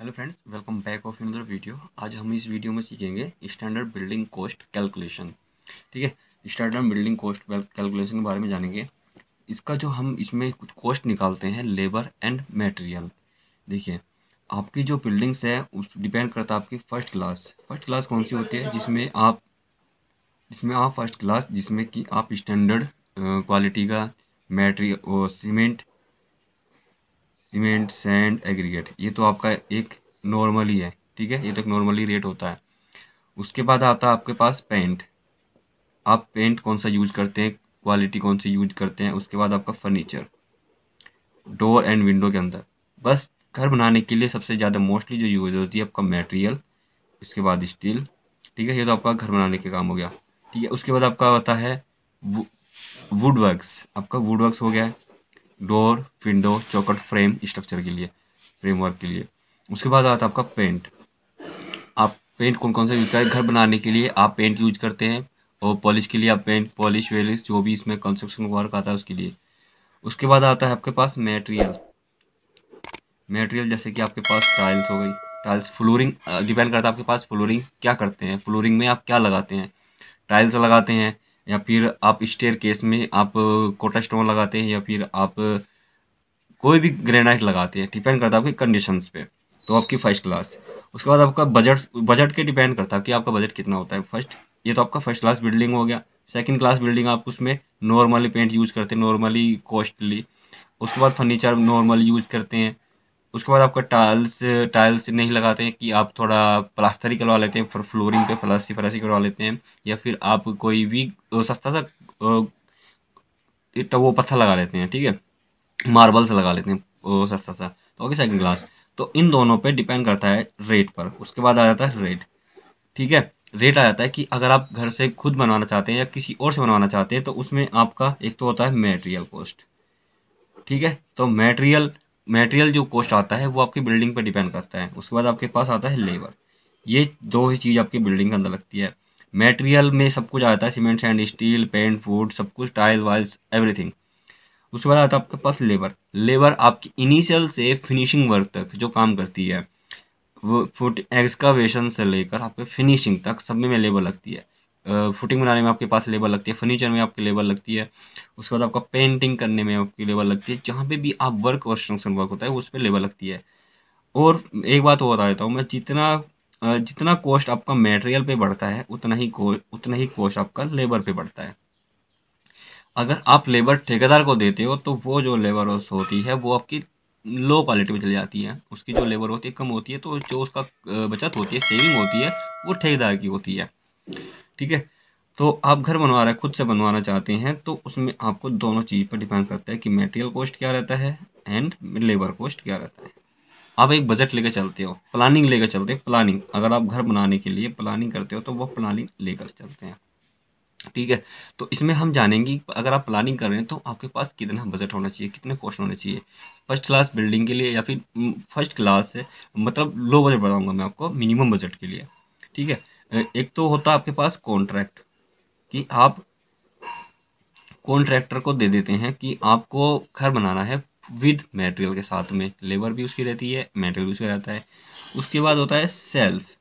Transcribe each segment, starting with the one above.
Hello friends welcome back of another video आज हम इस वीडियो में सीखेंगे स्टैंडर्ड बिल्डिंग कॉस्ट कैलकुलेशन ठीक है स्टैंडर्ड बिल्डिंग कॉस्ट कैलकुलेशन के बारे में जानेंगे इसका जो हम इसमें कुछ कॉस्ट निकालते हैं लेबर एंड मटेरियल देखिए आपकी जो बिल्डिंग्स है उस डिपेंड करता है आपकी फ़र्स्ट क्लास फर्स्ट क्लास कौन सी होती है जिसमें आप जिसमें आप फर्स्ट क्लास जिसमें कि आप स्टैंडर्ड क्वालिटी का material cement cement sand aggregate ये तो आपका एक नॉर्मल ही है ठीक है ये तो नॉर्मली रेट होता है उसके बाद आता है आपके पास पेंट आप पेंट कौन सा यूज करते हैं क्वालिटी कौन सी यूज करते हैं उसके बाद आपका फर्नीचर डोर एंड विंडो के अंदर बस घर बनाने के लिए सबसे ज़्यादा मोस्टली जो यूज होती है आपका मटेरियल उसके बाद स्टील ठीक है ये तो आपका घर बनाने के काम हो गया ठीक है उसके बाद आपका आता है वुड वर्कस आपका वुड वर्कस हो गया है डोर विंडो चौकट फ्रेम स्ट्रक्चर के लिए फ्रेमवर्क के लिए उसके बाद आता है आपका पेंट आप पेंट कौन कौन सा यूज करते हैं घर बनाने के लिए आप पेंट यूज करते हैं और पॉलिश के लिए आप पेंट पॉलिश वेलिश जो भी इसमें कंस्ट्रक्शन वर्क आता है उसके लिए उसके बाद आता है आपके पास मेटेरियल मेटेरियल जैसे कि आपके पास टाइल्स हो गई टाइल्स फ्लोरिंग डिपेंड करता है आपके पास फ्लोरिंग क्या करते हैं फ्लोरिंग में आप क्या लगाते हैं टाइल्स लगाते हैं या फिर आप स्टेयर केस में आप कोटा स्टोन लगाते हैं या फिर आप कोई भी ग्रेनाइट लगाते हैं डिपेंड करता है आपकी कंडीशंस पे तो आपकी फर्स्ट क्लास उसके बाद आपका बजट बजट के डिपेंड करता है कि आपका बजट कितना होता है फर्स्ट ये तो आपका फर्स्ट क्लास बिल्डिंग हो गया सेकेंड क्लास बिल्डिंग आप उसमें नॉर्मली पेंट यूज़ करते हैं नॉर्मली कॉस्टली उसके बाद फर्नीचर नॉर्मली यूज़ करते हैं उसके बाद आपका टाइल्स टाइल्स नहीं लगाते हैं कि आप थोड़ा प्लास्टर ही करवा लेते हैं फिर फ्लोरिंग पे फलासी फलासी करवा लेते हैं या फिर आप कोई भी सस्ता सा वो पत्थर लगा लेते हैं ठीक है मार्बल से लगा लेते हैं सस्ता सा तो ओके सेकंड क्लास तो इन दोनों पे डिपेंड करता है रेट पर उसके बाद आ जाता है रेट ठीक है रेट आ जाता है कि अगर आप घर से खुद बनवाना चाहते हैं या किसी और से बनवाना चाहते हैं तो उसमें आपका एक तो होता है मेटेरियल कॉस्ट ठीक है तो मेटेरियल मटेरियल जो कॉस्ट आता है वो आपकी बिल्डिंग पर डिपेंड करता है उसके बाद आपके पास आता है लेबर हाँ। ये दो ही चीज़ आपकी बिल्डिंग के अंदर लगती है मटेरियल में सब कुछ आता है सीमेंट एंड स्टील पेंट फूड सब कुछ टाइल वाइल्स एवरीथिंग उसके बाद आता है आपके पास लेबर लेबर आपकी इनिशियल से फिनिशिंग वर्क तक जो काम करती है वो फुट एक्सकावेशन से लेकर आपके फिनिशिंग तक सब में लेबर लगती है फुटिंग बनाने में आपके पास लेबर लगती है फर्नीचर में आपकी लेबर लगती है उसके बाद आपका पेंटिंग करने में आपकी लेबर लगती है जहाँ पे भी आप वर्क कंस्ट्रक्शन वर्क होता है उस पर लेबर लगती है और एक बात और बता देता हूँ मैं जितना जितना कॉस्ट आपका मटेरियल पे बढ़ता है उतना ही उतना ही कॉस्ट आपका लेबर पे बढ़ता है अगर आप लेबर ठेकेदार को देते हो तो वो जो लेबर होती है वो आपकी लो क्वालिटी में चली जाती है उसकी जो लेबर होती है कम होती है तो जो उसका बचत होती है सेविंग होती है वो ठेकेदार की होती है ठीक है तो आप घर बनवा रहे हैं खुद से बनवाना चाहते हैं तो उसमें आपको दोनों चीज़ पर डिपेंड करता है कि मेटेरियल कॉस्ट क्या रहता है एंड लेबर कॉस्ट क्या रहता है आप एक बजट लेकर चलते हो प्लानिंग लेकर चलते हो प्लानिंग अगर आप घर बनाने के लिए प्लानिंग करते हो तो वो प्लानिंग लेकर चलते हैं ठीक है तो इसमें हम जानेंगे अगर आप प्लानिंग कर रहे हैं तो आपके पास कितना बजट होना चाहिए कितने कॉस्ट होने चाहिए फर्स्ट क्लास बिल्डिंग के लिए या फिर फर्स्ट mm, क्लास से मतलब लो बजट बताऊंगा मैं आपको मिनिमम बजट के लिए ठीक है एक तो होता आपके पास कॉन्ट्रैक्ट कि आप कॉन्ट्रैक्टर को दे देते हैं कि आपको घर बनाना है विद मटेरियल के साथ में लेबर भी उसकी रहती है मटेरियल भी उसका रहता है उसके बाद होता है सेल्फ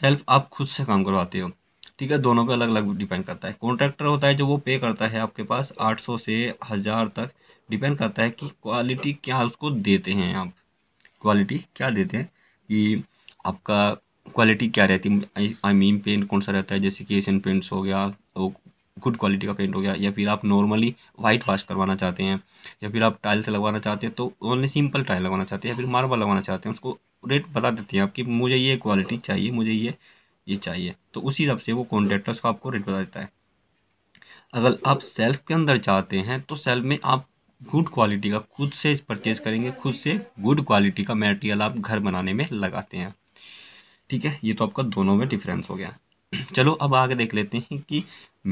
सेल्फ आप खुद से काम करवाते हो ठीक है दोनों पे अलग अलग डिपेंड करता है कॉन्ट्रैक्टर होता है जो वो पे करता है आपके पास 800 से हज़ार तक डिपेंड करता है कि क्वालिटी क्या उसको देते हैं आप क्वालिटी क्या देते हैं कि आपका क्वालिटी क्या रहती है आई मीन पेंट कौन सा रहता है जैसे कि एशियन पेंट्स हो गया तो गुड क्वालिटी का पेंट हो गया या फिर आप नॉर्मली वाइट वाश करवाना चाहते हैं या फिर आप टाइल्स लगवाना चाहते हैं तो ओनली सिंपल टाइल लगवाना चाहते हैं या फिर मार्बल लगवाना चाहते हैं उसको रेट बता देते हैं आपकी मुझे ये क्वालिटी चाहिए मुझे ये ये चाहिए तो उसी हिसाब से वो कॉन्ट्रैक्टर्स का आपको रेट बता देता है अगर आप सेल्फ के अंदर चाहते हैं तो सेल्फ में आप गुड क्वालिटी का खुद से परचेज़ करेंगे खुद से गुड क्वालिटी का मेटेरियल आप घर बनाने में लगाते हैं ठीक है ये तो आपका दोनों में डिफरेंस हो गया चलो अब आगे देख लेते हैं कि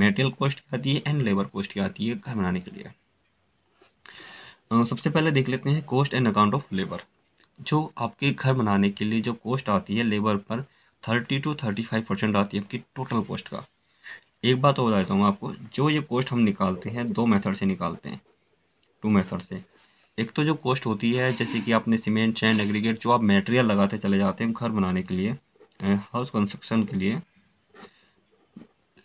मेटेरियल कॉस्ट क्या आती है एंड लेबर कॉस्ट क्या आती है घर बनाने के लिए सबसे पहले देख लेते हैं cost and account of labour जो आपके घर बनाने के लिए जो कॉस्ट आती है लेबर पर thirty two thirty five percent आती है आपकी टोटल कॉस्ट का एक बात और बता देता हूँ आपको जो ये कॉस्ट हम निकालते हैं दो मेथड से निकालते हैं टू मेथड से एक तो जो कॉस्ट होती है जैसे कि आपने सीमेंट चैन एग्रीगेट जो आप मेटेरियल लगाते चले जाते हैं घर बनाने के लिए हाउस कंस्ट्रक्शन के लिए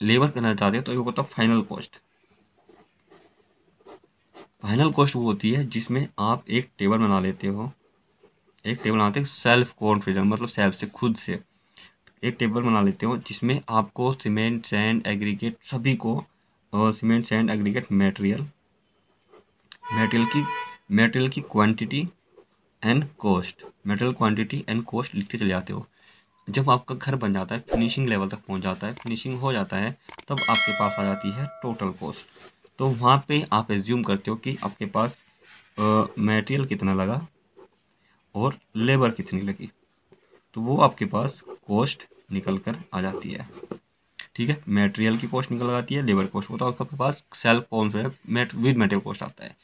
लेबर करना चाहते हैं तो ये होता है फाइनल कॉस्ट फाइनल कॉस्ट वो होती है जिसमें आप एक टेबल बना लेते हो एक टेबल बनाते हो सेल्फ कॉन्फिडेंस मतलब सेल्फ से खुद से एक टेबल बना लेते हो जिसमें आपको सीमेंट सैंड एग्रीगेट सभी को cement sand aggregate material material की मटेरियल की quantity and cost material quantity and cost लिखते चले जाते हो जब आपका घर बन जाता है फिनिशिंग लेवल तक पहुंच जाता है फिनिशिंग हो जाता है तब आपके पास आ जाती है टोटल कॉस्ट तो वहाँ पे आप एज्यूम करते हो कि आपके पास मटेरियल कितना लगा और लेबर कितनी लगी तो वो आपके पास कॉस्ट निकल कर आ जाती है ठीक है मटेरियल की कॉस्ट निकल आती है लेबर कॉस्ट वो तो आपके पास सेल्फ कॉस्ट है विद मेटेरियल कॉस्ट आता है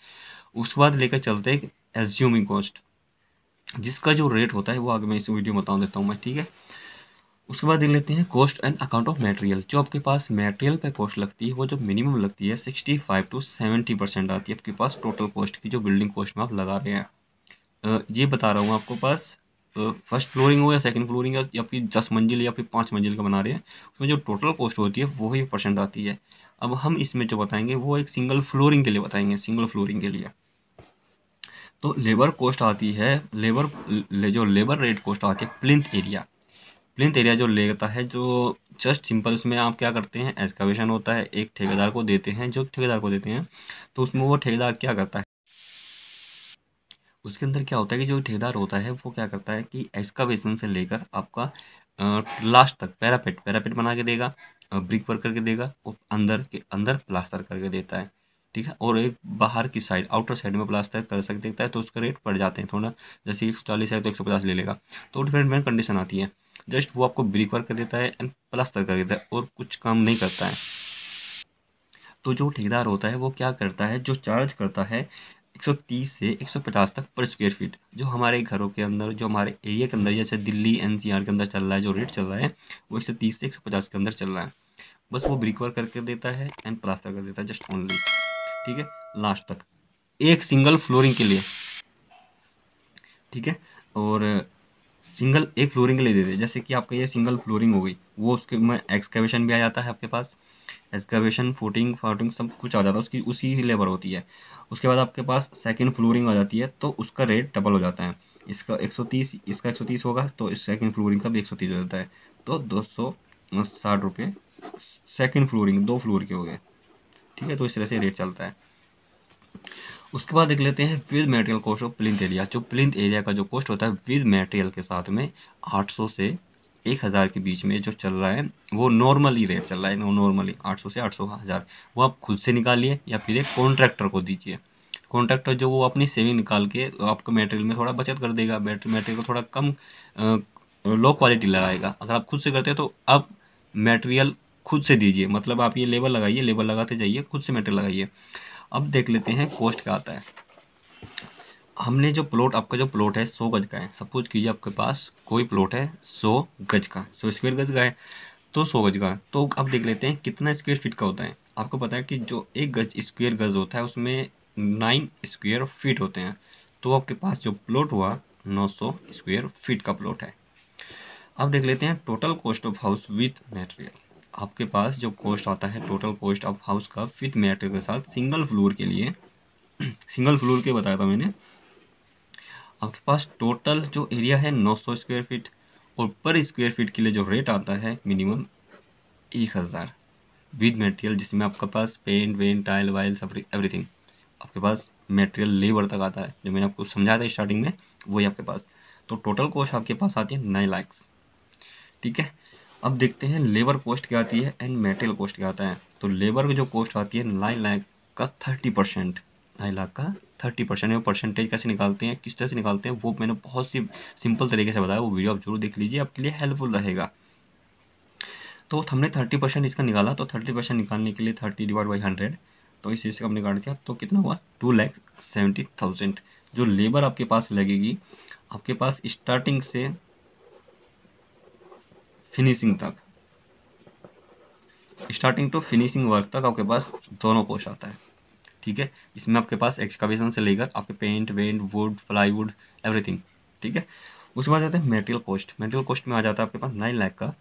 उसके बाद लेकर चलते हैं एज्यूमिंग कॉस्ट जिसका जो रेट होता है वो आगे मैं इस वीडियो में बता देता हूँ मैं ठीक है उसके बाद देख लेते हैं cost and account of material जो आपके पास मटेरियल पे कॉस्ट लगती है वो जो मिनिमम लगती है 65 टू 70 परसेंट आती है आपके पास टोटल कॉस्ट की जो बिल्डिंग कॉस्ट में आप लगा रहे हैं ये बता रहा हूँ आपको पास फर्स्ट फ्लोरिंग हो या सेकंड फ्लोरिंग या आपकी दस मंजिल या फिर पाँच मंजिल का बना रहे हैं उसमें जो टोटल कॉस्ट होती है वही परसेंट आती है अब हम इसमें जो बताएंगे वो एक सिंगल फ्लोरिंग के लिए बताएंगे सिंगल फ्लोरिंग के लिए तो लेबर कॉस्ट आती है लेबर ले, जो लेबर रेट कॉस्ट आती है प्लिंथ एरिया प्लिंथ एरिया जो लेता है जो जस्ट सिंपल उसमें आप क्या करते हैं एक्सकावेशन होता है एक ठेकेदार को देते हैं जो ठेकेदार को देते हैं तो उसमें वो ठेकेदार क्या करता है उसके अंदर क्या होता है कि जो ठेकेदार होता है वो क्या करता है कि एक्सकावेशन से लेकर आपका लास्ट तक पैरापेट पैरापेट बना के देगा ब्रिक वर्क करके देगा और अंदर के अंदर प्लास्टर करके देता है ठीक है और एक बाहर की साइड आउटर साइड में प्लास्टर कर सकते है तो उसका रेट पड़ जाते हैं थोड़ा जैसे एक सौ चालीस है तो एक सौ पचास ले लेगा तो डिफरेंट डिफरेंट कंडीशन आती है जस्ट वो आपको ब्रिक वर्क कर देता है एंड प्लास्टर कर देता है और कुछ काम नहीं करता है तो जो ठेकेदार होता है वो क्या करता है जो चार्ज करता है 130 से 150 तक पर स्क्वायर फीट जो हमारे घरों के अंदर जो हमारे एरिया के अंदर जैसे दिल्ली एनसीआर के अंदर चल रहा है जो रेट चल रहा है वो 130 से 150 के अंदर चल रहा है बस वो ब्रिक वर्क करके देता है एंड प्लास्टर कर देता है जस्ट ओनली ठीक है लास्ट तक एक सिंगल फ्लोरिंग के लिए ठीक है और सिंगल एक फ्लोरिंग ले देते जैसे कि आपका ये सिंगल फ्लोरिंग हो गई वो उसके में एक्सकवेशन भी आ जाता है आपके पास एक्सकवेशन फोटिंग फोटिंग सब कुछ आ जाता है उसकी उसी ही लेबर होती है उसके बाद आपके पास सेकेंड फ्लोरिंग आ जाती है तो उसका रेट डबल हो जाता है इसका एक इसका एक होगा तो इस सेकेंड फ्लोरिंग का भी एक हो जाता है तो दो सौ साठ रुपये सेकेंड फ्लोरिंग दो फ्लोर के हो गए ठीक है तो इस तरह से रेट चलता है उसके बाद देख लेते हैं with material cost of plinth area जो प्लिंथ एरिया का जो कॉस्ट होता है विद मेटेरियल के साथ में 800 से 1000 के बीच में जो चल रहा है वो नॉर्मली रेट चल रहा है नॉर्मली 800 से 800 हज़ार वो आप खुद से निकालिए या फिर एक कॉन्ट्रैक्टर को दीजिए कॉन्ट्रैक्टर जो वो अपनी सेविंग निकाल के आपको मेटेरियल में थोड़ा बचत कर देगा मेटेरियल को थोड़ा कम लो क्वालिटी लगाएगा अगर आप खुद से करते हैं तो आप मेटेरियल खुद से दीजिए मतलब आप ये लेबल लगाइए लेबल लगाते जाइए खुद से मटेरियल लगाइए अब देख लेते हैं कॉस्ट क्या आता है हमने जो प्लॉट आपका जो प्लॉट है सौ गज का है सपोज कीजिए आपके पास कोई प्लॉट है सौ गज का सौ स्क्वेयर गज का है तो सौ गज का तो अब देख लेते हैं कितना स्क्वेयर फीट का होता है आपको पता है कि जो एक गज स्क्वेयर गज होता है उसमें नाइन स्क्वेयर फीट होते हैं तो आपके पास जो प्लॉट हुआ सौ स्क्वेयर फीट का प्लॉट है अब देख लेते हैं total cost of house with material आपके पास जो कॉस्ट आता है टोटल कॉस्ट ऑफ हाउस का विथ मैटर के साथ सिंगल फ्लोर के लिए सिंगल फ्लोर के बताया था मैंने आपके पास टोटल जो एरिया है 900 स्क्वायर फीट और पर स्क्वायर फीट के लिए जो रेट आता है मिनिमम एक हज़ार विद मेटेरियल जिसमें आपके पास पेंट वेंट टाइल वाइल सब एवरीथिंग आपके पास मेटेरियल लेबर तक आता है जो मैंने आपको समझाया था स्टार्टिंग में वही आपके पास तो टोटल कॉस्ट आपके पास आती है नाइन लैक्स ठीक है अब देखते हैं लेबर कॉस्ट क्या आती है एंड मेटेरियल कॉस्ट क्या आता है तो लेबर की जो कॉस्ट आती है नाइन लाख का थर्टी परसेंट नाइन लाख का थर्टी परसेंट वो परसेंटेज कैसे निकालते हैं किस तरह से निकालते हैं वो मैंने बहुत सी सिंपल तरीके से बताया वो वीडियो आप जरूर देख लीजिए आपके लिए हेल्पफुल रहेगा तो हमने थर्टी परसेंट इसका निकाला तो थर्टी परसेंट निकालने के लिए थर्टी डिवाइड बाई हंड्रेड तो इस चीज़ का हमने काट दिया तो कितना हुआ टू लैख सेवेंटी थाउजेंड जो लेबर आपके पास लगेगी आपके पास स्टार्टिंग से फिनिशिंग तक स्टार्टिंग टू फिनिशिंग वर्क तक आपके पास दोनों पोस्ट आता है ठीक है इसमें आपके पास एक्सकावेशन से लेकर आपके पेंट वेंट वुड प्लाईवुड एवरीथिंग ठीक है उसके बाद जाते हैं मेटेरियल कॉस्ट मेटेरियल कॉस्ट में आ जाता है आपके पास नाइन लाख का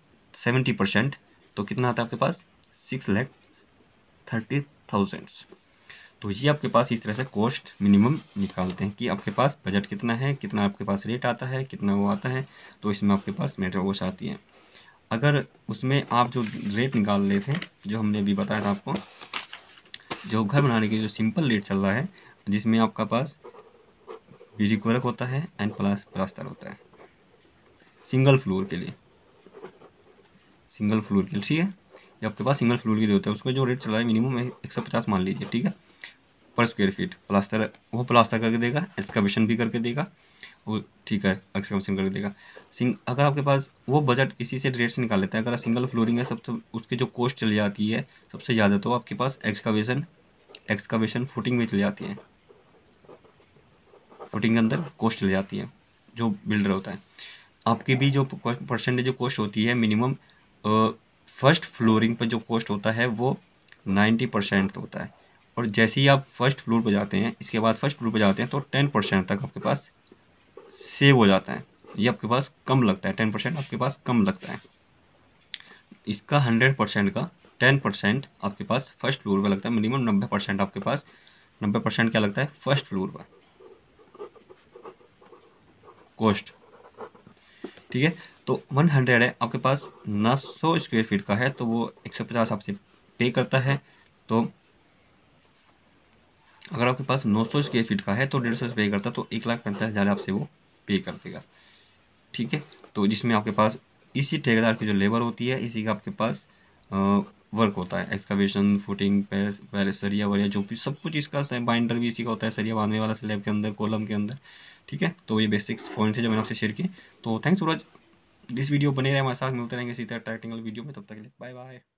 सेवेंटी परसेंट तो कितना आता है आपके पास सिक्स लैख थर्टी थाउजेंड तो ये आपके पास इस तरह से कॉस्ट मिनिमम निकालते हैं कि आपके पास बजट कितना है कितना आपके पास रेट आता है कितना वो आता है तो इसमें आपके पास मेटेरियल कॉस्ट आती है अगर उसमें आप जो रेट निकाल रहे थे जो हमने अभी बताया था आपको जो घर बनाने के जो सिंपल रेट चल रहा है जिसमें आपका पास ब्रिक वर्क होता है एंड प्लस प्लास्टर होता है सिंगल फ्लोर के लिए सिंगल फ्लोर के लिए ठीक है ये आपके पास सिंगल फ्लोर के लिए होता है उसका जो रेट चल रहा है मिनिमम एक सौ पचास मान लीजिए ठीक है पर स्क्वायर फीट प्लास्टर वो प्लास्टर करके देगा एक्सकवेशन भी करके देगा वो ठीक है एक्सकवेशन करके देगा सिंग अगर आपके पास वो बजट इसी से रेट से निकाल लेते हैं अगर सिंगल फ्लोरिंग है सबसे उसकी जो कॉस्ट चली जाती है सबसे ज़्यादा तो आपके पास एक्सकावेशन एक्सकावेशन फुटिंग में चली जाती है फुटिंग के अंदर कॉस्ट चली जाती है जो बिल्डर होता है आपकी भी जो परसेंटेज कॉस्ट होती है मिनिमम फर्स्ट फ्लोरिंग पर जो कॉस्ट होता है वो नाइन्टी परसेंट तो होता है और जैसे ही आप फर्स्ट फ्लोर पर जाते हैं इसके बाद फर्स्ट फ्लोर पर जाते हैं तो टेन परसेंट तक आपके पास सेव हो जाता है ये आपके पास कम लगता है टेन परसेंट आपके पास कम लगता है इसका हंड्रेड परसेंट का टेन परसेंट आपके पास फर्स्ट फ्लोर पर लगता है मिनिमम नब्बे परसेंट आपके पास नब्बे परसेंट क्या लगता है फर्स्ट फ्लोर पर कॉस्ट ठीक है तो वन हंड्रेड है आपके पास नौ सौ स्क्वेयर फीट का है तो वो एक सौ पचास आपसे पे करता है तो अगर आपके पास नौ सौ स्क्वेयर फीट का है तो डेढ़ सौ पे करता है तो एक लाख पैंतालीस हज़ार आपसे वो पे कर देगा ठीक है तो जिसमें आपके पास इसी ठेकेदार की जो लेबर होती है इसी का आपके पास वर्क होता है एक्सकावेशन फुटिंग पैस पैर सरिया वरिया जो भी सब कुछ इसका बाइंडर भी इसी का होता है सरिया बांधने वाला स्लैब के अंदर कॉलम के अंदर ठीक है तो ये बेसिक्स पॉइंट है जो मैंने आपसे शेयर किए तो थैंक्स सूरज दिस वीडियो बने रहे हमारे साथ मिलते रहेंगे इसी तरह वीडियो में तब तक के लिए बाय बाय